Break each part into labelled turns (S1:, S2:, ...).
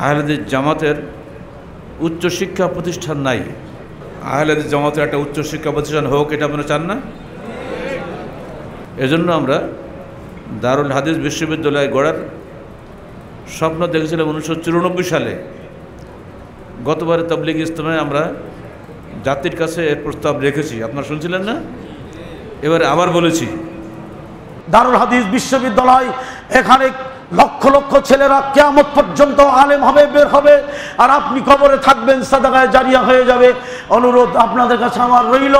S1: আহলেদের জামাতের উচ্চশিক্ষা প্রতিষ্ঠান নাই আহলেদের জামাতের একটা উচ্চশিক্ষা প্রতিষ্ঠান হোক এটা আপনারা চান না এজন্য আমরা দারুল হাদিস বিশ্ববিদ্যালয় গড়ার স্বপ্ন দেখেছিলাম উনিশশো চুরানব্বই সালে গতবারে তবলিগ ইস্তমায় আমরা জাতির কাছে এর প্রস্তাব রেখেছি আপনারা শুনছিলেন না এবারে আবার বলেছি দারুল হাদিস বিশ্ববিদ্যালয় এখানে লক্ষ লক্ষ ছেলেরা কেয়ামত পর্যন্ত
S2: আলেম হবে বের হবে আর আপনি কবরে থাকবেন সাদাগায় জারিয়া হয়ে যাবে অনুরোধ আপনাদের কাছে আমার রইল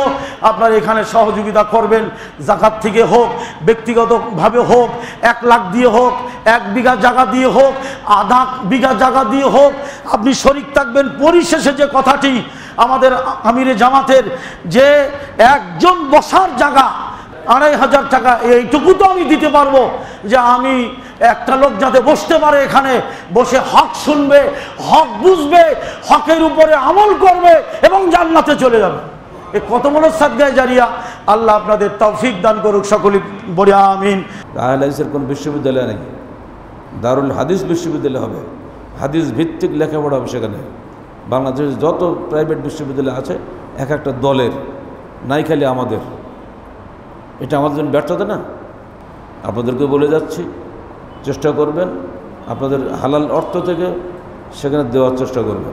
S2: আপনারা এখানে সহযোগিতা করবেন জাকাত থেকে হোক ব্যক্তিগতভাবে হোক এক লাখ দিয়ে হোক এক বিঘা জায়গা দিয়ে হোক আধা বিঘা জায়গা দিয়ে হোক আপনি শরিক থাকবেন পরিশেষে যে কথাটি আমাদের আমিরে
S1: জামাতের যে একজন বসার জায়গা আড়াই হাজার টাকা এইটুকু
S2: তো আমি দিতে পারবো যে আমি একটা লোক যাতে বসতে পারে এখানে বসে হক শুনবে হক বুঝবে হকের উপরে আমল করবে এবং জান্নাতে চলে যাবে এ কত বড় সাদগায় জারিয়া আল্লাহ আপনাদের তৌফিক দান করুক সকলে বলে
S1: আমিন রায়ালাইসের কোন বিশ্ববিদ্যালয় নেই দারুল হাদিস বিশ্ববিদ্যালয় হবে হাদিস ভিত্তিক লেখাপড়া হবে সেখানে বাংলাদেশের যত প্রাইভেট বিশ্ববিদ্যালয় আছে এক একটা দলের নাই খালি আমাদের এটা আমাদের জন্য ব্যর্থতা না আপনাদেরকে বলে যাচ্ছি চেষ্টা করবেন আপনাদের হালাল অর্থ থেকে সেখানে দেওয়ার চেষ্টা করবেন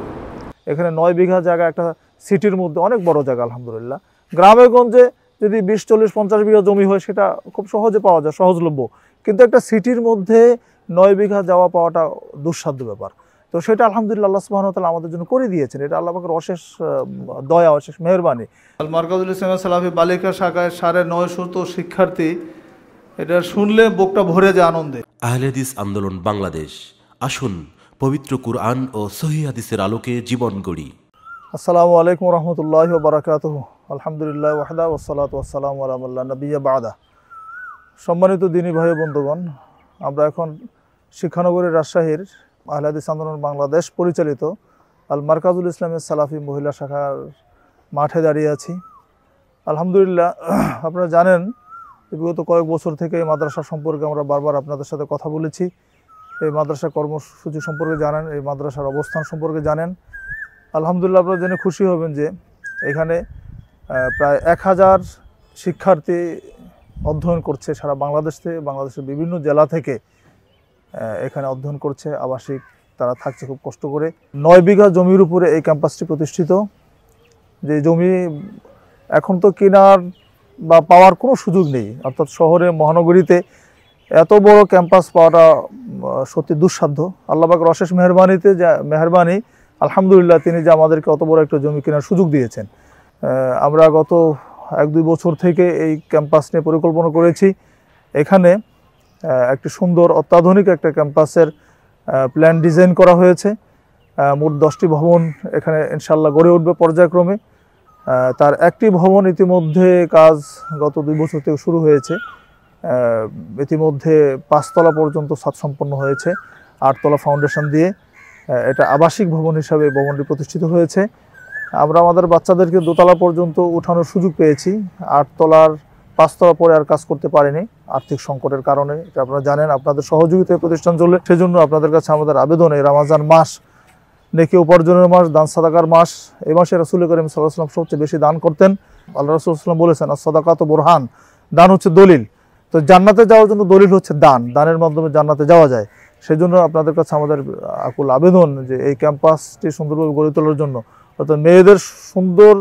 S2: এখানে নয় বিঘা জায়গা একটা সিটির মধ্যে অনেক বড় জায়গা আলহামদুলিল্লাহ গ্রামে গঞ্জে যদি বিশ চল্লিশ পঞ্চাশ বিঘা জমি হয় সেটা খুব সহজে পাওয়া যায় সহজলভ্য কিন্তু একটা সিটির মধ্যে নয় বিঘা যাওয়া পাওয়াটা দুঃসাধ্য ব্যাপার তো সেটা আলহামদুলিল্লাহ আল্লাহ সুবাহন আমাদের জন্য করে দিয়েছেন এটা আল্লাহ পাকের অশেষ দয়া অশেষ মেহরবানি আল মার্কাজুল ইসলাম সালাফি বালিকা শাখায় সাড়ে নয়শত শিক্ষার্থী এটা শুনলে বুকটা ভরে যায় আনন্দে
S1: আহলেদিস আন্দোলন বাংলাদেশ আসুন পবিত্র কুরআন ও সহি হাদিসের আলোকে জীবন গড়ি
S2: আসসালামু আলাইকুম রহমতুল্লাহ বারাকাত আলহামদুলিল্লাহ ওয়াহদা ওসালাত ওয়াসালাম আলহামুল্লাহ নবী বাদা সম্মানিত দিনী ভাই বন্ধুগণ আমরা এখন শিক্ষানগরী রাজশাহীর আহলাদিস আন্দোলন বাংলাদেশ পরিচালিত আল মার্কাজুল ইসলামের সালাফি মহিলা শাখার মাঠে দাঁড়িয়ে আছি আলহামদুলিল্লাহ আপনারা জানেন বিগত কয়েক বছর থেকে এই মাদ্রাসা সম্পর্কে আমরা বারবার আপনাদের সাথে কথা বলেছি এই মাদ্রাসা কর্মসূচি সম্পর্কে জানেন এই মাদ্রাসার অবস্থান সম্পর্কে জানেন আলহামদুলিল্লাহ আপনারা জেনে খুশি হবেন যে এখানে প্রায় এক হাজার শিক্ষার্থী অধ্যয়ন করছে সারা বাংলাদেশ থেকে বাংলাদেশের বিভিন্ন জেলা থেকে এখানে অধ্যয়ন করছে আবাসিক তারা থাকছে খুব কষ্ট করে নয় বিঘা জমির উপরে এই ক্যাম্পাসটি প্রতিষ্ঠিত যে জমি এখন তো কেনার বা পাওয়ার কোনো সুযোগ নেই অর্থাৎ শহরে মহানগরীতে এত বড় ক্যাম্পাস পাওয়াটা সত্যি দুঃসাধ্য আল্লাহবাক অশেষ মেহরবানিতে যা মেহরবানি আলহামদুলিল্লাহ তিনি যে আমাদেরকে অত বড় একটা জমি কেনার সুযোগ দিয়েছেন আমরা গত এক দুই বছর থেকে এই ক্যাম্পাস নিয়ে পরিকল্পনা করেছি এখানে একটি সুন্দর অত্যাধুনিক একটা ক্যাম্পাসের প্ল্যান ডিজাইন করা হয়েছে মোট দশটি ভবন এখানে ইনশাল্লাহ গড়ে উঠবে পর্যায়ক্রমে তার একটি ভবন ইতিমধ্যে কাজ গত দুই বছর থেকে শুরু হয়েছে ইতিমধ্যে পাঁচতলা পর্যন্ত সাত সম্পন্ন হয়েছে আটতলা ফাউন্ডেশন দিয়ে এটা আবাসিক ভবন হিসাবে ভবনটি প্রতিষ্ঠিত হয়েছে আমরা আমাদের বাচ্চাদেরকে দোতলা পর্যন্ত উঠানোর সুযোগ পেয়েছি আটতলার পাঁচতলা পরে আর কাজ করতে পারেনি আর্থিক সংকটের কারণে এটা আপনারা জানেন আপনাদের সহযোগিতায় প্রতিষ্ঠান চললে সেজন্য আপনাদের কাছে আমাদের আবেদন এই রামাজান মাস নেকি উপার্জনের মাস দান সাদাকার মাস এই মাসে রাসুল করিম সাল্লাহাম সবচেয়ে বেশি দান করতেন আল্লাহ রসুলাম বলেছেন আর সদাকাত বোরহান দান হচ্ছে দলিল তো জান্নাতে যাওয়ার জন্য দলিল হচ্ছে দান দানের মাধ্যমে জান্নাতে যাওয়া যায় সেই জন্য আপনাদের কাছে আমাদের আকুল আবেদন যে এই ক্যাম্পাসটি সুন্দরভাবে গড়ে তোলার জন্য অর্থাৎ মেয়েদের সুন্দর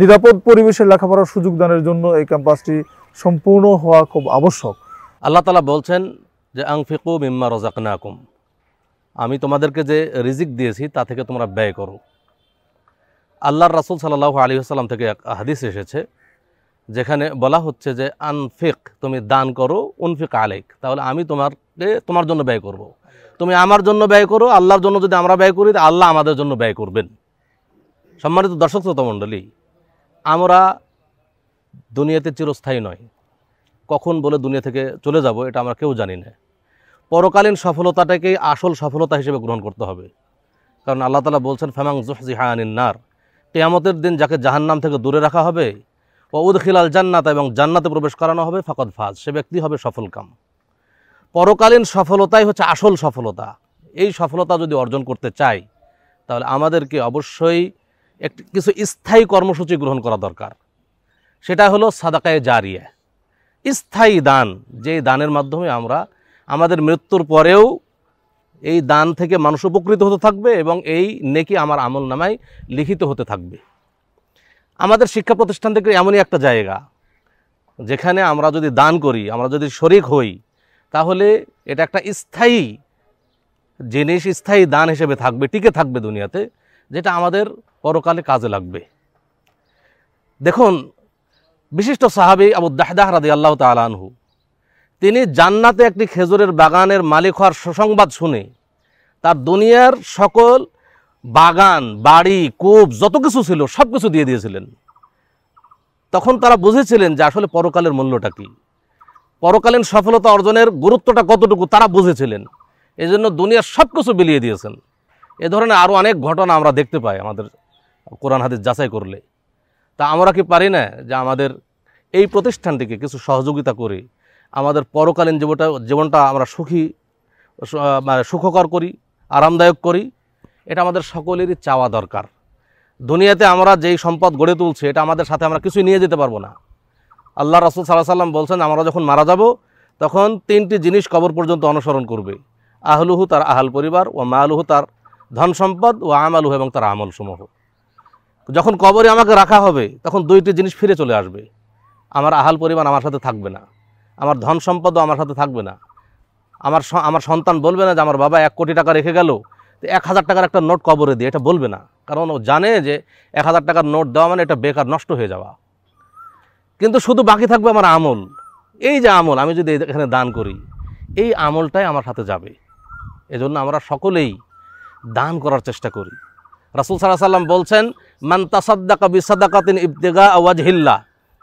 S2: নিরাপদ পরিবেশে লেখাপড়ার সুযোগ দানের জন্য এই ক্যাম্পাসটি সম্পূর্ণ হওয়া খুব আবশ্যক
S1: আল্লাহ তালা বলছেন যে আংফিকু মিম্মা রজাকনাকুম আমি তোমাদেরকে যে রিজিক দিয়েছি তা থেকে তোমরা ব্যয় করো আল্লাহর রাসুল সাল্লাহ আলী আসসালাম থেকে এক হাদিস এসেছে যেখানে বলা হচ্ছে যে আনফিক তুমি দান করো উনফিক আলেক তাহলে আমি তোমাকে তোমার জন্য ব্যয় করব। তুমি আমার জন্য ব্যয় করো আল্লাহর জন্য যদি আমরা ব্যয় করি তা আল্লাহ আমাদের জন্য ব্যয় করবেন সম্মানিত দর্শক শ্রোতা মণ্ডলী আমরা দুনিয়াতে চিরস্থায়ী নয় কখন বলে দুনিয়া থেকে চলে যাব এটা আমরা কেউ জানি না পরকালীন সফলতাটাকেই আসল সফলতা হিসেবে গ্রহণ করতে হবে কারণ আল্লাহ তালা বলছেন ফ্যামাং হায়ানিন নার কেয়ামতের দিন যাকে জাহান্নাম থেকে দূরে রাখা হবে ও উদখিলাল জান্নাত এবং জান্নাতে প্রবেশ করানো হবে ফাকদ ফাজ সে ব্যক্তি হবে সফলকাম পরকালীন সফলতাই হচ্ছে আসল সফলতা এই সফলতা যদি অর্জন করতে চাই তাহলে আমাদেরকে অবশ্যই একটি কিছু স্থায়ী কর্মসূচি গ্রহণ করা দরকার সেটা হলো সাদাকায় জারিয়া স্থায়ী দান যে দানের মাধ্যমে আমরা আমাদের মৃত্যুর পরেও এই দান থেকে মানুষ উপকৃত হতে থাকবে এবং এই নেকি আমার আমল নামায় লিখিত হতে থাকবে আমাদের শিক্ষা প্রতিষ্ঠান থেকে এমনই একটা জায়গা যেখানে আমরা যদি দান করি আমরা যদি শরিক হই তাহলে এটা একটা স্থায়ী জিনিস স্থায়ী দান হিসেবে থাকবে টিকে থাকবে দুনিয়াতে যেটা আমাদের পরকালে কাজে লাগবে দেখুন বিশিষ্ট সাহাবি আবু দাহদাহ রাদি আল্লাহ তালানহু তিনি জান্নাতে একটি খেজুরের বাগানের মালিক হওয়ার সুসংবাদ শুনে তার দুনিয়ার সকল বাগান বাড়ি কূপ যত কিছু ছিল সব কিছু দিয়ে দিয়েছিলেন তখন তারা বুঝেছিলেন যে আসলে পরকালের মূল্যটা কী পরকালীন সফলতা অর্জনের গুরুত্বটা কতটুকু তারা বুঝেছিলেন এই জন্য দুনিয়ার সব কিছু বিলিয়ে দিয়েছেন এ ধরনের আরও অনেক ঘটনা আমরা দেখতে পাই আমাদের কোরআন হাদিস যাচাই করলে তা আমরা কি পারি না যে আমাদের এই প্রতিষ্ঠানটিকে কিছু সহযোগিতা করি আমাদের পরকালীন জীবনটা জীবনটা আমরা সুখী মানে সুখকর করি আরামদায়ক করি এটা আমাদের সকলেরই চাওয়া দরকার দুনিয়াতে আমরা যেই সম্পদ গড়ে তুলছি এটা আমাদের সাথে আমরা কিছুই নিয়ে যেতে পারবো না আল্লাহ রসুল সাল্লাহ সাল্লাম বলছেন আমরা যখন মারা যাব তখন তিনটি জিনিস কবর পর্যন্ত অনুসরণ করবে আহলুহু তার আহাল পরিবার ও মা আলুহু তার ধন সম্পদ ও আম আলুহ এবং তার আমল সমূহ যখন কবরে আমাকে রাখা হবে তখন দুইটি জিনিস ফিরে চলে আসবে আমার আহাল পরিমাণ আমার সাথে থাকবে না আমার ধন সম্পদও আমার সাথে থাকবে না আমার আমার সন্তান বলবে না যে আমার বাবা এক কোটি টাকা রেখে গেল তো এক হাজার টাকার একটা নোট কবরে দিয়ে এটা বলবে না কারণ ও জানে যে এক হাজার টাকার নোট দেওয়া মানে এটা বেকার নষ্ট হয়ে যাওয়া কিন্তু শুধু বাকি থাকবে আমার আমল এই যে আমল আমি যদি এখানে দান করি এই আমলটাই আমার সাথে যাবে এজন্য আমরা সকলেই দান করার চেষ্টা করি রাসুল সাল্লাহ সাল্লাম বলছেন মান তাসাদ্দাকা বিসাদাকাতিন ইবতেগা আওয়াজ হিল্লা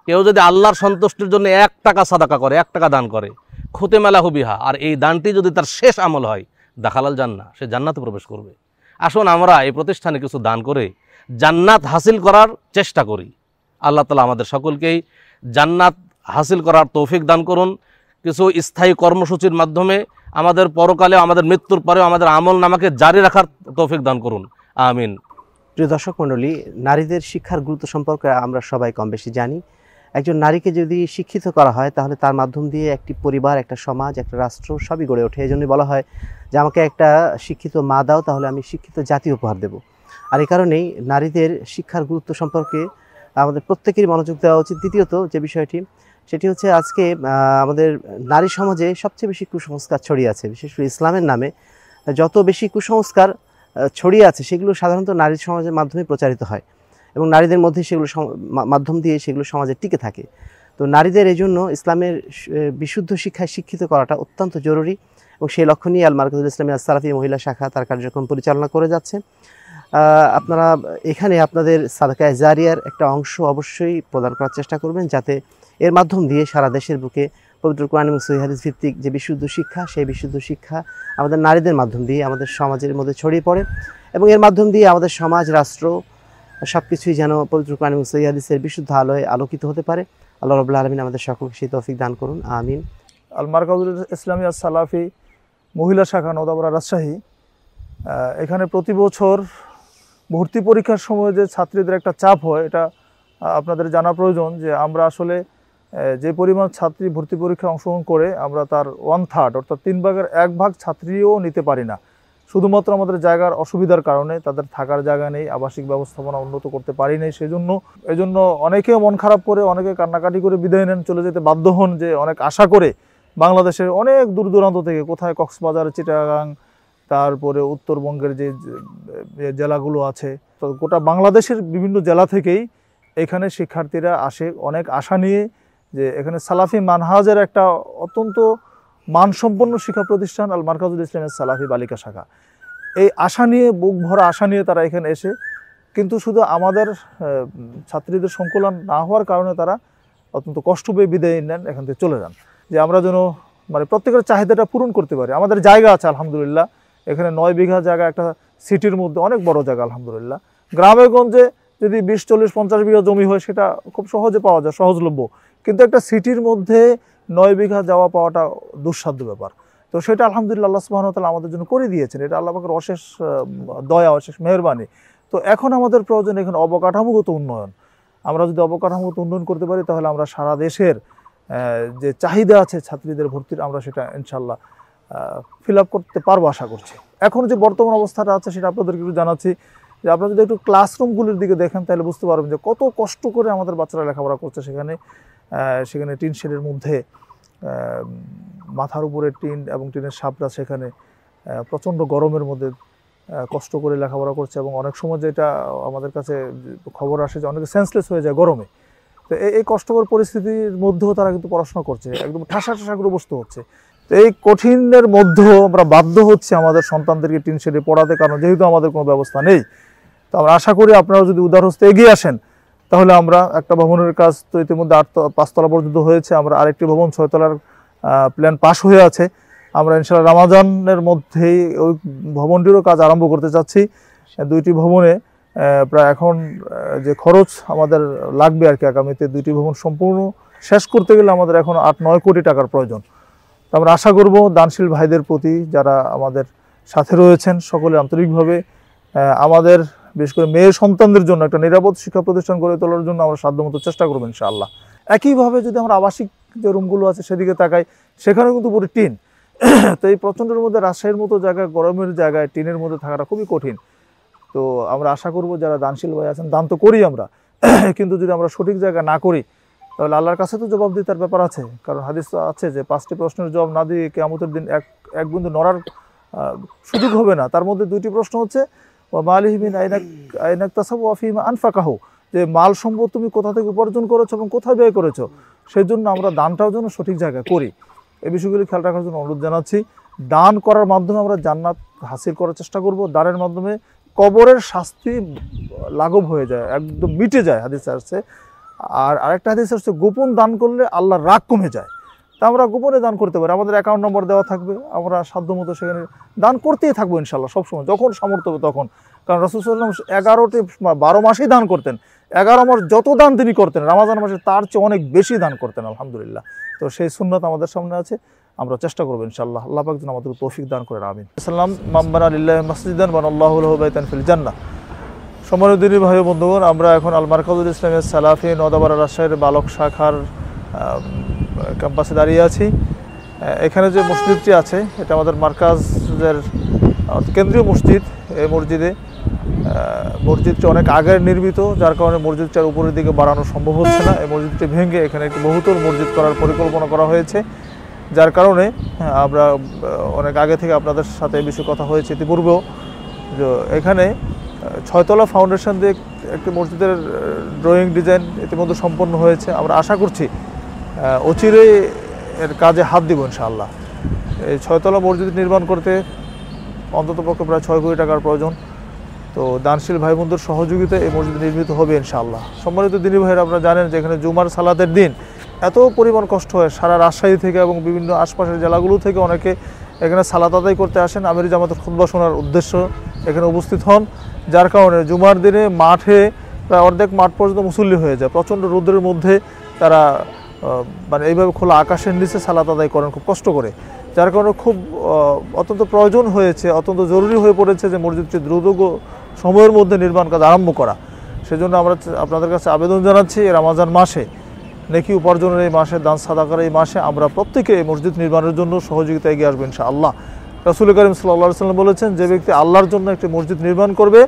S1: কেউ যদি আল্লাহর সন্তুষ্টির জন্য এক টাকা সাদাকা করে এক টাকা দান করে খুতে মেলা হুবিহা আর এই দানটি যদি তার শেষ আমল হয় দেখালাল জান্না সে জান্নাতে প্রবেশ করবে আসুন আমরা এই প্রতিষ্ঠানে কিছু দান করে জান্নাত হাসিল করার চেষ্টা করি আল্লাহ তালা আমাদের সকলকেই জান্নাত হাসিল করার তৌফিক দান করুন কিছু স্থায়ী কর্মসূচির মাধ্যমে আমাদের পরকালে আমাদের মৃত্যুর পরেও আমাদের আমল নামাকে জারি রাখার তৌফিক দান করুন আমিন
S3: প্রিয় দর্শক মণ্ডলী নারীদের শিক্ষার গুরুত্ব সম্পর্কে আমরা সবাই কম বেশি জানি একজন নারীকে যদি শিক্ষিত করা হয় তাহলে তার মাধ্যম দিয়ে একটি পরিবার একটা সমাজ একটা রাষ্ট্র সবই গড়ে ওঠে এই জন্যই বলা হয় যে আমাকে একটা শিক্ষিত মা দাও তাহলে আমি শিক্ষিত জাতি উপহার দেব আর এই কারণেই নারীদের শিক্ষার গুরুত্ব সম্পর্কে আমাদের প্রত্যেকেরই মনোযোগ দেওয়া উচিত দ্বিতীয়ত যে বিষয়টি সেটি হচ্ছে আজকে আমাদের নারী সমাজে সবচেয়ে বেশি কুসংস্কার ছড়িয়ে আছে বিশেষ করে ইসলামের নামে যত বেশি কুসংস্কার ছড়িয়ে আছে সেগুলো সাধারণত নারী সমাজের মাধ্যমে প্রচারিত হয় এবং নারীদের মধ্যে সেগুলো মাধ্যম দিয়ে সেগুলো সমাজে টিকে থাকে তো নারীদের এই জন্য ইসলামের বিশুদ্ধ শিক্ষায় শিক্ষিত করাটা অত্যন্ত জরুরি এবং সেই লক্ষ্য নিয়ে আল মার্কাজুল ইসলামী আসারাফি মহিলা শাখা তার কার্যক্রম পরিচালনা করে যাচ্ছে আপনারা এখানে আপনাদের সাদকায় জারিয়ার একটা অংশ অবশ্যই প্রদান করার চেষ্টা করবেন যাতে এর মাধ্যম দিয়ে সারা দেশের বুকে পবিত্র কোরআন এবং সহিহাদিস ভিত্তিক যে বিশুদ্ধ শিক্ষা সেই বিশুদ্ধ শিক্ষা আমাদের নারীদের মাধ্যম দিয়ে আমাদের সমাজের মধ্যে ছড়িয়ে পড়ে এবং এর মাধ্যম দিয়ে আমাদের সমাজ রাষ্ট্র সব কিছুই যেন পবিত্র কোরআন এবং সহিহাদিসের বিশুদ্ধ আলোয় আলোকিত হতে পারে আল্লাহ রবুল্লা আলমিন আমাদের সকলকে সেই তৌফিক দান করুন আমিন আল
S2: মার্কাজুল ইসলামী আর সালাফি মহিলা শাখা নদাবরা রাজশাহী এখানে প্রতি বছর ভর্তি পরীক্ষার সময় যে ছাত্রীদের একটা চাপ হয় এটা আপনাদের জানা প্রয়োজন যে আমরা আসলে যে পরিমাণ ছাত্রী ভর্তি পরীক্ষায় অংশগ্রহণ করে আমরা তার ওয়ান থার্ড অর্থাৎ তিন ভাগের এক ভাগ ছাত্রীও নিতে পারি না শুধুমাত্র আমাদের জায়গার অসুবিধার কারণে তাদের থাকার জায়গা নেই আবাসিক ব্যবস্থাপনা উন্নত করতে পারি নাই সেজন্য এজন্য অনেকে মন খারাপ করে অনেকে কান্নাকাটি করে বিদায় নেন চলে যেতে বাধ্য হন যে অনেক আশা করে বাংলাদেশের অনেক দূর দূরান্ত থেকে কোথায় কক্সবাজার চিটাগাং তারপরে উত্তরবঙ্গের যে জেলাগুলো আছে তো গোটা বাংলাদেশের বিভিন্ন জেলা থেকেই এখানে শিক্ষার্থীরা আসে অনেক আশা নিয়ে যে এখানে সালাফি মানহাজের একটা অত্যন্ত মানসম্পন্ন শিক্ষা প্রতিষ্ঠান আল মার্কাজুল ইসলামের সালাফি বালিকা শাখা এই আশা নিয়ে বুক ভরা আশা নিয়ে তারা এখানে এসে কিন্তু শুধু আমাদের ছাত্রীদের সংকলন না হওয়ার কারণে তারা অত্যন্ত কষ্ট পেয়ে বিদায় নেন এখান থেকে চলে যান যে আমরা যেন মানে প্রত্যেকের চাহিদাটা পূরণ করতে পারি আমাদের জায়গা আছে আলহামদুলিল্লাহ এখানে নয় বিঘা জায়গা একটা সিটির মধ্যে অনেক বড় জায়গা আলহামদুলিল্লাহ গ্রামে গঞ্জে যদি বিশ চল্লিশ পঞ্চাশ বিঘা জমি হয় সেটা খুব সহজে পাওয়া যায় সহজলভ্য কিন্তু একটা সিটির মধ্যে নয় বিঘা যাওয়া পাওয়াটা দুঃসাধ্য ব্যাপার তো সেটা আলহামদুলিল্লাহ আল্লাহ তালা আমাদের জন্য করে দিয়েছেন এটা আল্লাহবাকের অশেষ দয়া অশেষ মেহরবানি তো এখন আমাদের প্রয়োজন এখানে অবকাঠামোগত উন্নয়ন আমরা যদি অবকাঠামোগত উন্নয়ন করতে পারি তাহলে আমরা সারা দেশের যে চাহিদা আছে ছাত্রীদের ভর্তির আমরা সেটা ইনশাল্লাহ ফিল করতে পারবো আশা করছি এখন যে বর্তমান অবস্থাটা আছে সেটা আপনাদেরকে একটু জানাচ্ছি যে আপনারা যদি একটু ক্লাসরুমগুলির দিকে দেখেন তাহলে বুঝতে পারবেন যে কত কষ্ট করে আমাদের বাচ্চারা লেখাপড়া করছে সেখানে সেখানে টিন শেডের মধ্যে মাথার উপরে টিন এবং টিনের সাপটা সেখানে প্রচণ্ড গরমের মধ্যে কষ্ট করে লেখাপড়া করছে এবং অনেক সময় যেটা আমাদের কাছে খবর আসে যে অনেকে সেন্সলেস হয়ে যায় গরমে তো এই কষ্টকর পরিস্থিতির মধ্যেও তারা কিন্তু পড়াশোনা করছে একদম ঠাসা ঠাসা করে বসতে হচ্ছে তো এই কঠিনের মধ্যেও আমরা বাধ্য হচ্ছে আমাদের সন্তানদেরকে টিন শেডে পড়াতে কারণ যেহেতু আমাদের কোনো ব্যবস্থা নেই তো আমরা আশা করি আপনারা যদি উদারহস্তে এগিয়ে আসেন তাহলে আমরা একটা ভবনের কাজ তো ইতিমধ্যে আট পাঁচতলা পর্যন্ত হয়েছে আমরা আরেকটি ভবন ছয়তলার প্ল্যান পাশ হয়ে আছে আমরা ইনশাল্লাহ রামাজানের মধ্যেই ওই ভবনটিরও কাজ আরম্ভ করতে চাচ্ছি দুইটি ভবনে প্রায় এখন যে খরচ আমাদের লাগবে আর কি আগামীতে দুইটি ভবন সম্পূর্ণ শেষ করতে গেলে আমাদের এখন আট নয় কোটি টাকার প্রয়োজন তো আমরা আশা করব দানশীল ভাইদের প্রতি যারা আমাদের সাথে রয়েছেন সকলে আন্তরিকভাবে আমাদের বিশেষ করে মেয়ে সন্তানদের জন্য একটা নিরাপদ শিক্ষা প্রতিষ্ঠান গড়ে তোলার জন্য আমরা সাধ্যমতো চেষ্টা করবো ইনশাআল্লাহ একইভাবে যদি আমরা আবাসিক যে রুমগুলো আছে সেদিকে তাকাই সেখানেও কিন্তু পুরো টিন তো এই প্রচণ্ডের মধ্যে রাজশাহীর মতো জায়গায় গরমের জায়গায় টিনের মধ্যে থাকাটা খুবই কঠিন তো আমরা আশা করব যারা দানশীল ভাই আছেন দান তো করি আমরা কিন্তু যদি আমরা সঠিক জায়গা না করি তাহলে আল্লাহর কাছে তো জবাব দিয়ে তার ব্যাপার আছে কারণ হাদিস আছে যে পাঁচটি প্রশ্নের জবাব না দিয়ে কেমতের দিন এক এক বিন্দু নড়ার সুযোগ হবে না তার মধ্যে দুইটি প্রশ্ন হচ্ছে ও মালিহমিন আইনাক আইনাক তাসাব আনফাকাহ যে মাল সম্পদ তুমি কোথা থেকে উপার্জন করেছো এবং কোথায় ব্যয় করেছো সেই জন্য আমরা দানটাও যেন সঠিক জায়গায় করি এই বিষয়গুলি খেয়াল রাখার জন্য অনুরোধ জানাচ্ছি দান করার মাধ্যমে আমরা জান্নাত হাসিল করার চেষ্টা করব দানের মাধ্যমে কবরের শাস্তি লাঘব হয়ে যায় একদম মিটে যায় হাদিস আসছে আর আরেকটা হাদিস আসছে গোপন দান করলে আল্লাহর রাগ কমে যায় তা আমরা গোপনে দান করতে পারি আমাদের অ্যাকাউন্ট নম্বর দেওয়া থাকবে আমরা সাধ্যমতো সেখানে দান করতেই থাকবো ইনশাল্লাহ সবসময় যখন সামর্থ্য হবে তখন কারণ রসুলাম এগারোটি বারো মাসেই দান করতেন এগারো মাস যত দান তিনি করতেন রামাজান মাসে তার চেয়ে অনেক বেশি দান করতেন আলহামদুলিল্লাহ তো সেই সুন্নত আমাদের সামনে আছে আমরা চেষ্টা করবো ইনশাল্লাহ আল্লাহ যেন আমাদের তৌফিক দান করেন আমিন ইসলাম মাম্বান আলিল্লাহ মসজিদান বান আল্লাহবাইতান ফিল জান্না সমরুদ্দিন ভাই বন্ধুগণ আমরা এখন আল মার্কাজুল ইসলামের সালাফি নদাবার রাজশাহীর বালক শাখার ক্যাম্পাসে দাঁড়িয়ে আছি এখানে যে মসজিদটি আছে এটা আমাদের মার্কাজের কেন্দ্রীয় মসজিদ এই মসজিদে মসজিদটি অনেক আগে নির্মিত যার কারণে মসজিদটার উপরের দিকে বাড়ানো সম্ভব হচ্ছে না এই মসজিদটি ভেঙে এখানে একটি বহুতল মসজিদ করার পরিকল্পনা করা হয়েছে যার কারণে আমরা অনেক আগে থেকে আপনাদের সাথে এ বিষয়ে কথা হয়েছে ইতিপূর্বেও যে এখানে ছয়তলা ফাউন্ডেশন দিয়ে একটি মসজিদের ড্রয়িং ডিজাইন ইতিমধ্যে সম্পন্ন হয়েছে আমরা আশা করছি অচিরে এর কাজে হাত দিব ইনশাআল্লাহ এই ছয়তলা মসজিদ নির্মাণ করতে অন্ততপক্ষে প্রায় ছয় কোটি টাকার প্রয়োজন তো দানশীল ভাই বন্ধুর সহযোগিতা এই মসজিদ নির্মিত হবে ইনশাআল্লাহ সম্মানিত দিনী ভাইয়ের আপনারা জানেন যে এখানে জুমার সালাতের দিন এত পরিমাণ কষ্ট হয় সারা রাজশাহী থেকে এবং বিভিন্ন আশপাশের জেলাগুলো থেকে অনেকে এখানে সালাত আদায় করতে আসেন আমির জামাতের খুদ্া শোনার উদ্দেশ্য এখানে উপস্থিত হন যার কারণে জুমার দিনে মাঠে প্রায় অর্ধেক মাঠ পর্যন্ত মুসল্লি হয়ে যায় প্রচণ্ড রোদ্রের মধ্যে তারা মানে এইভাবে খোলা আকাশের নিচে সালাত আদায় করেন খুব কষ্ট করে যার কারণে খুব অত্যন্ত প্রয়োজন হয়েছে অত্যন্ত জরুরি হয়ে পড়েছে যে মসজিদটি দ্রুত সময়ের মধ্যে নির্মাণ কাজ আরম্ভ করা সেজন্য আমরা আপনাদের কাছে আবেদন জানাচ্ছি রামাজান মাসে নেকি উপার্জনের এই মাসে দান সাদাকার এই মাসে আমরা প্রত্যেকে মসজিদ নির্মাণের জন্য সহযোগিতা এগিয়ে আসবো আল্লাহ রাসুল করিম সাল্লা সাল্লাম বলেছেন যে ব্যক্তি আল্লাহর জন্য একটি মসজিদ নির্মাণ করবে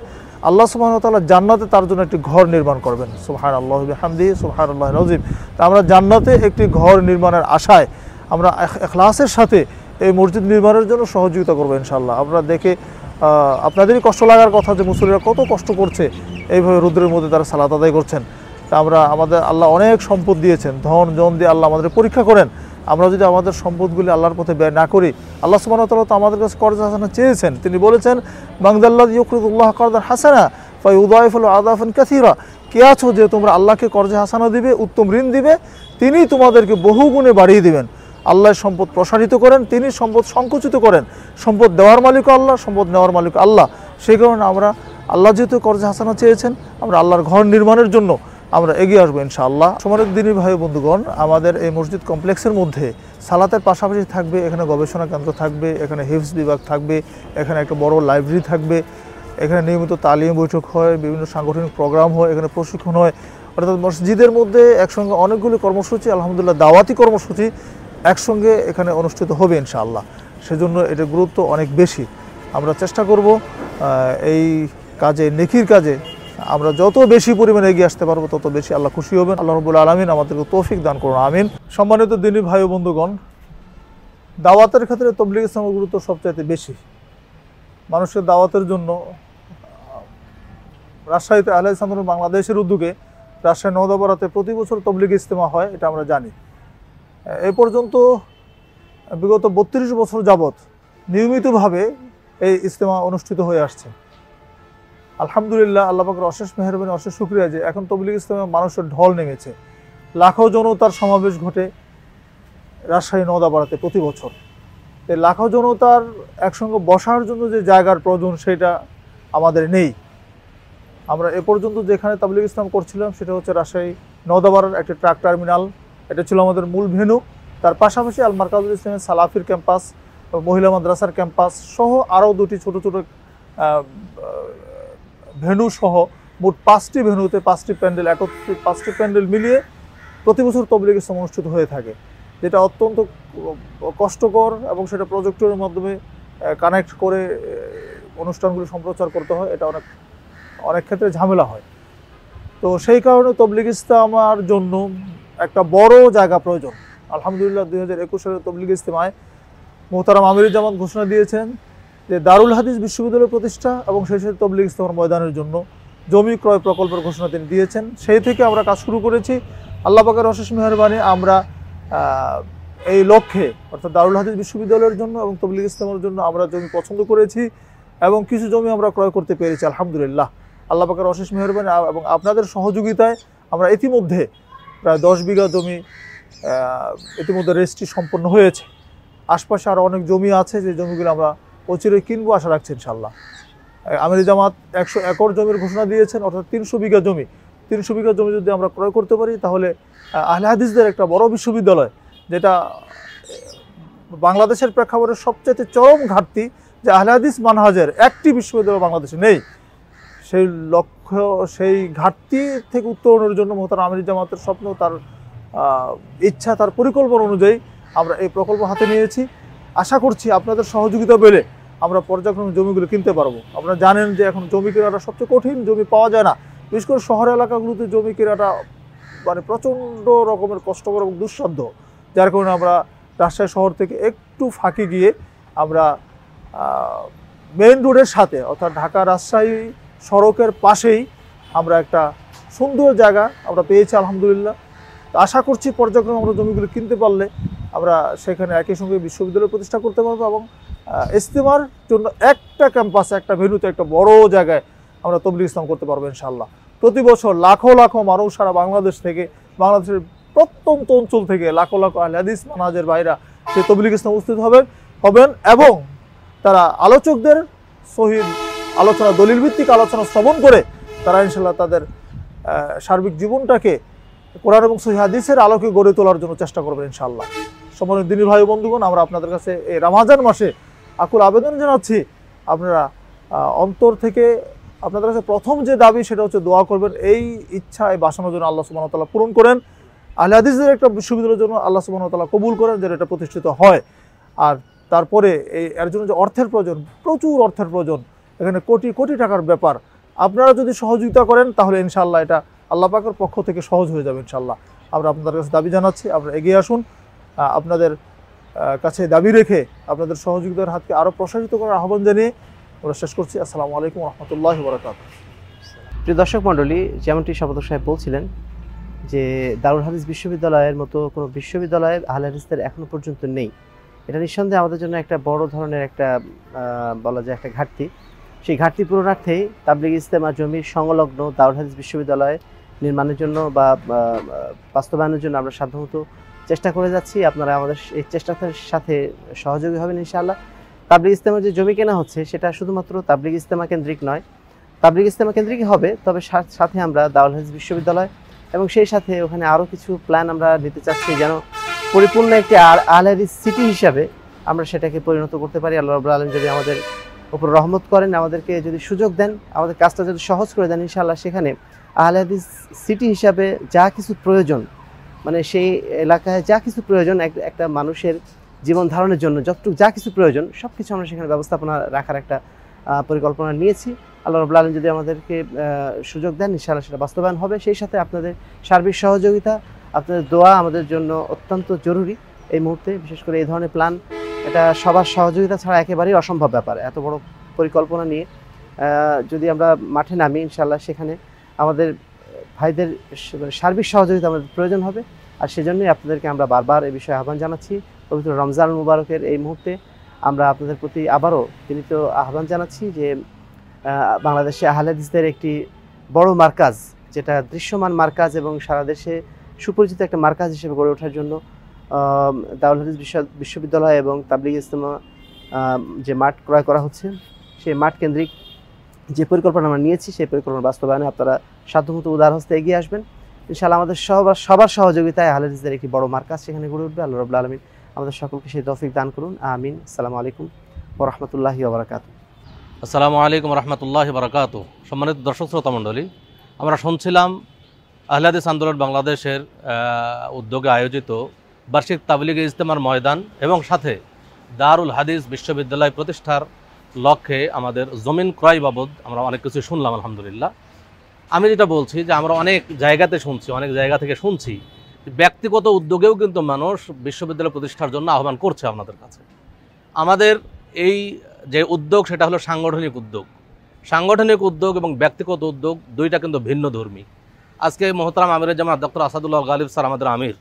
S2: আল্লাহ সুবাহতাল্লাহ জান্নাতে তার জন্য একটি ঘর নির্মাণ করবেন সুহান আল্লাহ হামদি সুহান আল্লাহ নজিব তা আমরা জান্নাতে একটি ঘর নির্মাণের আশায় আমরা এখলাসের সাথে এই মসজিদ নির্মাণের জন্য সহযোগিতা করবো ইনশাল্লাহ আমরা দেখে আপনাদেরই কষ্ট লাগার কথা যে মুসলিরা কত কষ্ট করছে এইভাবে রুদ্রের মধ্যে তারা সালাত আদায় করছেন তা আমরা আমাদের আল্লাহ অনেক সম্পদ দিয়েছেন ধন জন দিয়ে আল্লাহ আমাদের পরীক্ষা করেন আমরা যদি আমাদের সম্পদগুলি আল্লাহর পথে ব্যয় না করি আল্লাহ সুবাহতাল্লাহ তো আমাদের কাছে কর্জ হাসানা চেয়েছেন তিনি বলেছেন বাংদাল্লাহ ইকরুদুল্লাহ করদার হাসানা ফাই উদয়ফুল আদাফন কাসিরা কে আছো যে তোমরা আল্লাহকে কর্জে হাসানা দিবে উত্তম ঋণ দিবে তিনি তোমাদেরকে বহু গুণে বাড়িয়ে দিবেন আল্লাহ সম্পদ প্রসারিত করেন তিনি সম্পদ সংকুচিত করেন সম্পদ দেওয়ার মালিক আল্লাহ সম্পদ নেওয়ার মালিক আল্লাহ সেই কারণে আমরা আল্লাহ যেহেতু কর্জে হাসানা চেয়েছেন আমরা আল্লাহর ঘর নির্মাণের জন্য আমরা এগিয়ে আসবো ইনশাল্লাহ সমরেক দিনী ভাই বন্ধুগণ আমাদের এই মসজিদ কমপ্লেক্সের মধ্যে সালাতের পাশাপাশি থাকবে এখানে গবেষণা কেন্দ্র থাকবে এখানে হিফস বিভাগ থাকবে এখানে একটা বড় লাইব্রেরি থাকবে এখানে নিয়মিত তালিম বৈঠক হয় বিভিন্ন সাংগঠনিক প্রোগ্রাম হয় এখানে প্রশিক্ষণ হয় অর্থাৎ মসজিদের মধ্যে একসঙ্গে অনেকগুলি কর্মসূচি আলহামদুলিল্লাহ দাওয়াতি কর্মসূচি একসঙ্গে এখানে অনুষ্ঠিত হবে ইনশাআল্লাহ সেজন্য এটার গুরুত্ব অনেক বেশি আমরা চেষ্টা করব এই কাজে নেকির কাজে আমরা যত বেশি পরিমাণে এগিয়ে আসতে পারবো তত বেশি আল্লাহ খুশি হবেন আল্লাহ রবুল আলমিন আমাদেরকে তৌফিক দান করুন আমিন সম্মানিত দিনী ভাই বন্ধুগণ দাওয়াতের ক্ষেত্রে তবলিগ ইসলামের গুরুত্ব সবচাইতে বেশি মানুষের দাওয়াতের জন্য রাজশাহীতে আল্লাহ ইসলাম বাংলাদেশের উদ্যোগে রাজশাহী নদাবরাতে প্রতি বছর তবলিগ ইস্তেমা হয় এটা আমরা জানি এ পর্যন্ত বিগত বত্রিশ বছর যাবৎ নিয়মিতভাবে এই ইস্তেমা অনুষ্ঠিত হয়ে আসছে আলহামদুলিল্লাহ আল্লাপাকের অশেষ মেহরবানি অশেষ সুক্রিয়া যে এখন তবলিগ ইসলামের মানুষের ঢল নেমেছে লাখো জনতার সমাবেশ ঘটে রাজশাহী বাড়াতে প্রতি বছর তো লাখো জনতার একসঙ্গে বসার জন্য যে জায়গার প্রয়োজন সেটা আমাদের নেই আমরা এ পর্যন্ত যেখানে তাবলিগ ইসলাম করছিলাম সেটা হচ্ছে রাজশাহী নদাবাড়ার একটি ট্রাক টার্মিনাল এটা ছিল আমাদের মূল ভেনু তার পাশাপাশি আল মার্কাজুল ইসলামের সালাফির ক্যাম্পাস মহিলা মাদ্রাসার ক্যাম্পাস সহ আরও দুটি ছোট ছোটো ভেনু সহ মোট পাঁচটি ভেনুতে পাঁচটি প্যান্ডেল একত্রিত পাঁচটি প্যান্ডেল মিলিয়ে প্রতি বছর তবলিগ ইসলাম অনুষ্ঠিত হয়ে থাকে যেটা অত্যন্ত কষ্টকর এবং সেটা প্রজেক্টরের মাধ্যমে কানেক্ট করে অনুষ্ঠানগুলি সম্প্রচার করতে হয় এটা অনেক অনেক ক্ষেত্রে ঝামেলা হয় তো সেই কারণে তবলিগ ইস্তেমার জন্য একটা বড় জায়গা প্রয়োজন আলহামদুলিল্লাহ দুই হাজার একুশ সালে তবলিগ ইস্তেমায় মোহতারাম আমিরুজ্জামান ঘোষণা দিয়েছেন যে দারুল হাদিস বিশ্ববিদ্যালয় প্রতিষ্ঠা এবং সেই সাথে তবলিগ ইস্তফার ময়দানের জন্য জমি ক্রয় প্রকল্পের ঘোষণা তিনি দিয়েছেন সেই থেকে আমরা কাজ শুরু করেছি আল্লাপাকের অশেষ মেহরবানি আমরা এই লক্ষ্যে অর্থাৎ দারুল হাদিস বিশ্ববিদ্যালয়ের জন্য এবং তবলিগ ইসলামের জন্য আমরা জমি পছন্দ করেছি এবং কিছু জমি আমরা ক্রয় করতে পেরেছি আলহামদুলিল্লাহ আল্লাহ পাকের অশেষ মেহরবানি এবং আপনাদের সহযোগিতায় আমরা ইতিমধ্যে প্রায় দশ বিঘা জমি ইতিমধ্যে রেজিস্ট্রি সম্পন্ন হয়েছে আশপাশে আরও অনেক জমি আছে যে জমিগুলো আমরা অচিরে কিনবো আশা রাখছি ইনশাল্লাহ আমির জামাত একশো একর জমির ঘোষণা দিয়েছেন অর্থাৎ তিনশো বিঘা জমি তিনশো বিঘা জমি যদি আমরা ক্রয় করতে পারি তাহলে আহলে একটা বড় বিশ্ববিদ্যালয় যেটা বাংলাদেশের প্রেক্ষাপটে সবচেয়ে চরম ঘাটতি যে আহলে মানহাজের একটি বিশ্ববিদ্যালয় বাংলাদেশে নেই সেই লক্ষ্য সেই ঘাটতি থেকে উত্তরণের জন্য মোহতার আমির জামাতের স্বপ্ন তার ইচ্ছা তার পরিকল্পনা অনুযায়ী আমরা এই প্রকল্প হাতে নিয়েছি আশা করছি আপনাদের সহযোগিতা পেলে আমরা পর্যায়ক্রমে জমিগুলো কিনতে পারবো আপনারা জানেন যে এখন জমি কেনাটা সবচেয়ে কঠিন জমি পাওয়া যায় না বিশেষ করে শহর এলাকাগুলোতে জমি কেনাটা মানে প্রচণ্ড রকমের কষ্টকর এবং দুঃসাধ্য যার কারণে আমরা রাজশাহী শহর থেকে একটু ফাঁকি গিয়ে আমরা মেন রোডের সাথে অর্থাৎ ঢাকা রাজশাহী সড়কের পাশেই আমরা একটা সুন্দর জায়গা আমরা পেয়েছি আলহামদুলিল্লাহ আশা করছি পর্যায়ক্রমে আমরা জমিগুলো কিনতে পারলে আমরা সেখানে একই সঙ্গে বিশ্ববিদ্যালয় প্রতিষ্ঠা করতে পারবো এবং ইস্তেমার জন্য একটা ক্যাম্পাসে একটা ভেনুতে একটা বড় জায়গায় আমরা তবলিগ ইসলাম করতে পারবো ইনশাল্লাহ প্রতি বছর লাখো লাখো মানুষ সারা বাংলাদেশ থেকে বাংলাদেশের প্রত্যন্ত অঞ্চল থেকে লাখো লাখো আলাদিস মানাজের বাইরা সে তবলিগ ইসলাম উপস্থিত হবেন হবেন এবং তারা আলোচকদের শহীদ আলোচনা দলিল ভিত্তিক আলোচনা শ্রবণ করে তারা ইনশাল্লাহ তাদের সার্বিক জীবনটাকে কোরআন এবং সহি আলোকে গড়ে তোলার জন্য চেষ্টা করবেন ইনশাল্লাহ সময় দিনী ভাই বন্ধুগণ আমরা আপনাদের কাছে এই রামাজান মাসে আকুল আবেদন জানাচ্ছি আপনারা অন্তর থেকে আপনাদের কাছে প্রথম যে দাবি সেটা হচ্ছে দোয়া করবেন এই ইচ্ছা এই বাসানোর জন্য আল্লাহ সুবাহতাল্লাহ পূরণ করেন আহলে হাদিসদের একটা সুবিধার জন্য আল্লাহ সুবাহতাল্লাহ কবুল করেন যেটা এটা প্রতিষ্ঠিত হয় আর তারপরে এই এর জন্য যে অর্থের প্রয়োজন প্রচুর অর্থের প্রয়োজন এখানে কোটি কোটি টাকার ব্যাপার আপনারা যদি সহযোগিতা করেন তাহলে ইনশাল্লাহ এটা আল্লাহ পাকের পক্ষ থেকে সহজ হয়ে যাবে ইনশাল্লাহ আমরা আপনাদের কাছে দাবি জানাচ্ছি আপনারা এগিয়ে আসুন আপনাদের কাছে দাবি রেখে আপনাদের সহযোগিতার হাতকে আরও প্রসারিত করার আহ্বান জানিয়ে আমরা শেষ করছি আসসালামু আলাইকুম রহমতুল্লাহ বরাকাত
S3: প্রিয় দর্শক মণ্ডলী যেমনটি সভাপতি সাহেব বলছিলেন যে দারুল হাদিস বিশ্ববিদ্যালয়ের মতো কোনো বিশ্ববিদ্যালয়ে আহলে হাদিসদের এখনও পর্যন্ত নেই এটা নিঃসন্দেহে আমাদের জন্য একটা বড় ধরনের একটা বলা যায় একটা ঘাটতি সেই ঘাটতি পূরণার্থেই তাবলিগ ইস্তেমা জমির সংলগ্ন দারুল হাদিস বিশ্ববিদ্যালয় নির্মাণের জন্য বা বাস্তবায়নের জন্য আমরা সাধ্যমতো চেষ্টা করে যাচ্ছি আপনারা আমাদের এই চেষ্টার সাথে সহযোগী হবেন ইনশাআল্লাহ তাবলিগ ইস্তেমার যে জমি কেনা হচ্ছে সেটা শুধুমাত্র তাবলিগ ইস্তেমা কেন্দ্রিক নয় তাবলিগ ইস্তেমা কেন্দ্রিকই হবে তবে সাথে আমরা দাউল হাজ বিশ্ববিদ্যালয় এবং সেই সাথে ওখানে আরও কিছু প্ল্যান আমরা নিতে চাচ্ছি যেন পরিপূর্ণ একটি আলহারি সিটি হিসাবে আমরা সেটাকে পরিণত করতে পারি আল্লাহ রবুল আলম যদি আমাদের উপর রহমত করেন আমাদেরকে যদি সুযোগ দেন আমাদের কাজটা যদি সহজ করে দেন ইনশাআল্লাহ সেখানে আহলাদিস সিটি হিসাবে যা কিছু প্রয়োজন মানে সেই এলাকায় যা কিছু প্রয়োজন একটা মানুষের জীবন ধারণের জন্য যতটুকু যা কিছু প্রয়োজন সব কিছু আমরা সেখানে ব্যবস্থাপনা রাখার একটা পরিকল্পনা নিয়েছি আল্লাহ রবুল্লা আলম যদি আমাদেরকে সুযোগ দেন ইনশাআল্লাহ সেটা বাস্তবায়ন হবে সেই সাথে আপনাদের সার্বিক সহযোগিতা আপনাদের দোয়া আমাদের জন্য অত্যন্ত জরুরি এই মুহূর্তে বিশেষ করে এই ধরনের প্ল্যান এটা সবার সহযোগিতা ছাড়া একেবারেই অসম্ভব ব্যাপার এত বড় পরিকল্পনা নিয়ে যদি আমরা মাঠে নামি ইনশাল্লাহ সেখানে আমাদের ভাইদের মানে সার্বিক সহযোগিতা আমাদের প্রয়োজন হবে আর সেজন্যই আপনাদেরকে আমরা বারবার এ বিষয়ে আহ্বান জানাচ্ছি পবিত্র রমজান মুবারকের এই মুহূর্তে আমরা আপনাদের প্রতি আবারও তিনি তো আহ্বান জানাচ্ছি যে বাংলাদেশে আহলেদিসদের একটি বড় মার্কাজ যেটা দৃশ্যমান মার্কাজ এবং সারা দেশে সুপরিচিত একটা মার্কাজ হিসেবে গড়ে ওঠার জন্য দাউল হাদিস বিশ্ববিদ্যালয় এবং তাবলিগ ইস্তমা যে মাঠ ক্রয় করা হচ্ছে সেই মাঠ কেন্দ্রিক যে পরিকল্পনা আমরা নিয়েছি সেই পরিকল্পনা বাস্তবায়নে আপনারা সাধ্যমতো উদার হস্তে এগিয়ে আসবেন ইনশাল্লাহ আমাদের সবার সবার সহযোগিতায় আহলেদিসদের একটি বড় মার্কাজ সেখানে গড়ে উঠবে আল্লাহ রবুল্লা আলমিন আমাদের সকলকে সেই তফিক দান করুন আমিন আসসালামু আলাইকুম ও রহমতুল্লাহি ওবরাকাত
S1: আসসালামু আলাইকুম রহমতুল্লাহি বরাকাত সম্মানিত দর্শক শ্রোতা মণ্ডলী আমরা শুনছিলাম আহলাদিস আন্দোলন বাংলাদেশের উদ্যোগে আয়োজিত বার্ষিক তাবলিগ ইজতেমার ময়দান এবং সাথে দারুল হাদিস বিশ্ববিদ্যালয় প্রতিষ্ঠার লক্ষ্যে আমাদের জমিন ক্রয় বাবদ আমরা অনেক কিছু শুনলাম আলহামদুলিল্লাহ আমি যেটা বলছি যে আমরা অনেক জায়গাতে শুনছি অনেক জায়গা থেকে শুনছি ব্যক্তিগত উদ্যোগেও কিন্তু মানুষ বিশ্ববিদ্যালয় প্রতিষ্ঠার জন্য আহ্বান করছে আপনাদের কাছে আমাদের এই যে উদ্যোগ সেটা হলো সাংগঠনিক উদ্যোগ সাংগঠনিক উদ্যোগ এবং ব্যক্তিগত উদ্যোগ দুইটা কিন্তু ভিন্ন ধর্মী আজকে মোহতারাম আমির জামাত ডক্টর আসাদুল্লাহ গালিব স্যার আমাদের আমির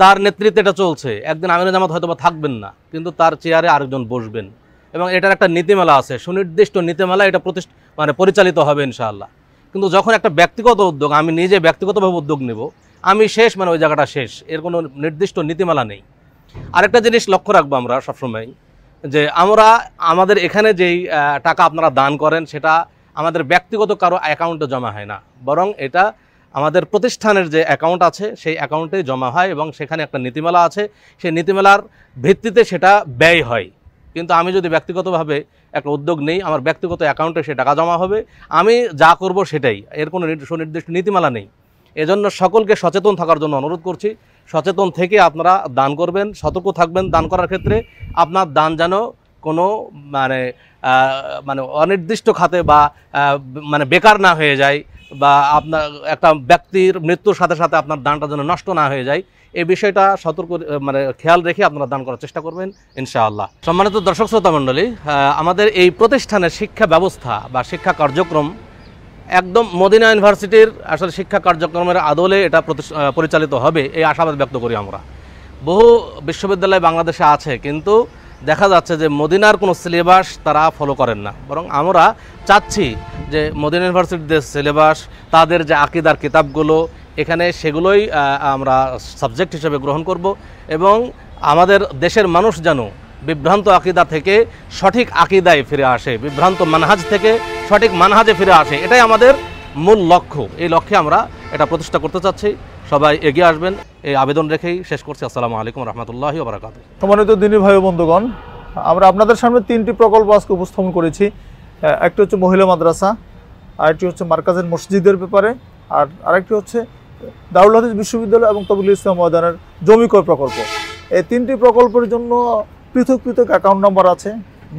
S1: তার নেতৃত্বে এটা চলছে একদিন আমির জামাত হয়তো বা থাকবেন না কিন্তু তার চেয়ারে আরেকজন বসবেন এবং এটার একটা নীতিমালা আছে সুনির্দিষ্ট নীতিমালা এটা প্রতিষ্ঠা মানে পরিচালিত হবে ইনশাআল্লাহ কিন্তু যখন একটা ব্যক্তিগত উদ্যোগ আমি নিজে ব্যক্তিগতভাবে উদ্যোগ নেব আমি শেষ মানে ওই জায়গাটা শেষ এর কোনো নির্দিষ্ট নীতিমালা নেই আরেকটা জিনিস লক্ষ্য রাখবো আমরা সবসময় যে আমরা আমাদের এখানে যেই টাকা আপনারা দান করেন সেটা আমাদের ব্যক্তিগত কারো অ্যাকাউন্টে জমা হয় না বরং এটা আমাদের প্রতিষ্ঠানের যে অ্যাকাউন্ট আছে সেই অ্যাকাউন্টে জমা হয় এবং সেখানে একটা নীতিমালা আছে সেই নীতিমালার ভিত্তিতে সেটা ব্যয় হয় কিন্তু আমি যদি ব্যক্তিগতভাবে একটা উদ্যোগ নেই আমার ব্যক্তিগত অ্যাকাউন্টে সে টাকা জমা হবে আমি যা করব সেটাই এর কোনো সুনির্দিষ্ট নীতিমালা নেই এজন্য সকলকে সচেতন থাকার জন্য অনুরোধ করছি সচেতন থেকে আপনারা দান করবেন সতর্ক থাকবেন দান করার ক্ষেত্রে আপনার দান যেন কোনো মানে মানে অনির্দিষ্ট খাতে বা মানে বেকার না হয়ে যায় বা আপনার একটা ব্যক্তির মৃত্যুর সাথে সাথে আপনার দানটা যেন নষ্ট না হয়ে যায় এই বিষয়টা সতর্ক মানে খেয়াল রেখে আপনারা দান করার চেষ্টা করবেন ইনশাআল্লাহ সম্মানিত দর্শক শ্রোতা মণ্ডলী আমাদের এই প্রতিষ্ঠানের শিক্ষা ব্যবস্থা বা শিক্ষা কার্যক্রম একদম মদিনা ইউনিভার্সিটির আসলে শিক্ষা কার্যক্রমের আদলে এটা পরিচালিত হবে এই আশাবাদ ব্যক্ত করি আমরা বহু বিশ্ববিদ্যালয় বাংলাদেশে আছে কিন্তু দেখা যাচ্ছে যে মদিনার কোনো সিলেবাস তারা ফলো করেন না বরং আমরা চাচ্ছি যে মদিনা ইউনিভার্সিটির সিলেবাস তাদের যে আকিদার কিতাবগুলো এখানে সেগুলোই আমরা সাবজেক্ট হিসেবে গ্রহণ করব এবং আমাদের দেশের মানুষ যেন বিভ্রান্ত আকিদা থেকে সঠিক আকিদায় ফিরে আসে বিভ্রান্ত মানহাজ থেকে সঠিক মানহাজে ফিরে আসে এটাই আমাদের মূল লক্ষ্য এই লক্ষ্যে আমরা এটা প্রতিষ্ঠা করতে চাচ্ছি সবাই এগিয়ে আসবেন এই আবেদন রেখেই শেষ করছি আসসালামু আলাইকুম রহমতুল্লাহ ওবরাকাত
S2: সম্মানিত দিনী ভাই বন্ধুগণ আমরা আপনাদের সামনে তিনটি প্রকল্প আজকে উপস্থাপন করেছি একটি হচ্ছে মহিলা মাদ্রাসা আরেকটি হচ্ছে মার্কাজের মসজিদের ব্যাপারে আর আরেকটি হচ্ছে দারুল হাদিস বিশ্ববিদ্যালয় এবং তবুল ইসলাম ময়দানের জমিকর প্রকল্প এই তিনটি প্রকল্পের জন্য পৃথক পৃথক অ্যাকাউন্ট নম্বর আছে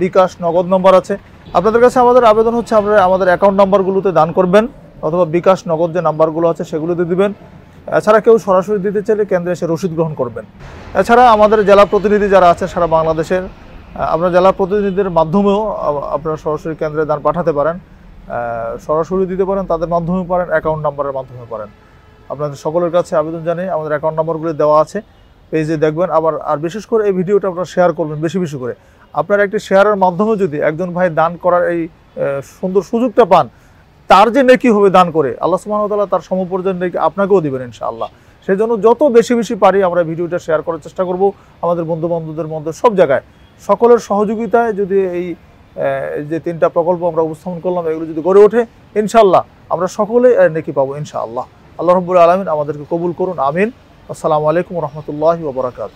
S2: বিকাশ নগদ নম্বর আছে আপনাদের কাছে আমাদের আবেদন হচ্ছে আপনারা আমাদের অ্যাকাউন্ট নম্বরগুলোতে দান করবেন অথবা বিকাশ নগদ যে নাম্বারগুলো আছে সেগুলো দিয়ে দেবেন এছাড়া কেউ সরাসরি দিতে চাইলে কেন্দ্রে এসে রসিদ গ্রহণ করবেন এছাড়া আমাদের জেলা প্রতিনিধি যারা আছে সারা বাংলাদেশের আপনার জেলা প্রতিনিধিদের মাধ্যমেও আপনারা সরাসরি কেন্দ্রে দান পাঠাতে পারেন সরাসরি দিতে পারেন তাদের মাধ্যমে পারেন অ্যাকাউন্ট নাম্বারের মাধ্যমে পারেন আপনাদের সকলের কাছে আবেদন জানিয়ে আমাদের অ্যাকাউন্ট নাম্বারগুলি দেওয়া আছে পেজে দেখবেন আবার আর বিশেষ করে এই ভিডিওটা আপনারা শেয়ার করবেন বেশি বেশি করে আপনার একটি শেয়ারের মাধ্যমে যদি একজন ভাই দান করার এই সুন্দর সুযোগটা পান তার যে নেকি হবে দান করে আল্লাহ সুবাহতাল্লাহ তার সমপর্যায়ের নেকি আপনাকেও দেবেন ইনশাআল্লাহ সেই জন্য যত বেশি বেশি পারি আমরা ভিডিওটা শেয়ার করার চেষ্টা করব আমাদের বন্ধু বান্ধবদের মধ্যে সব জায়গায় সকলের সহযোগিতায় যদি এই যে তিনটা প্রকল্প আমরা উপস্থাপন করলাম এগুলো যদি গড়ে ওঠে ইনশাআল্লাহ আমরা সকলে নেকি পাবো ইনশাআল্লাহ আল্লাহ রব্বুল আলমিন আমাদেরকে কবুল করুন আমিন আসসালামু আলাইকুম রহমতুল্লাহ ওবরাকাত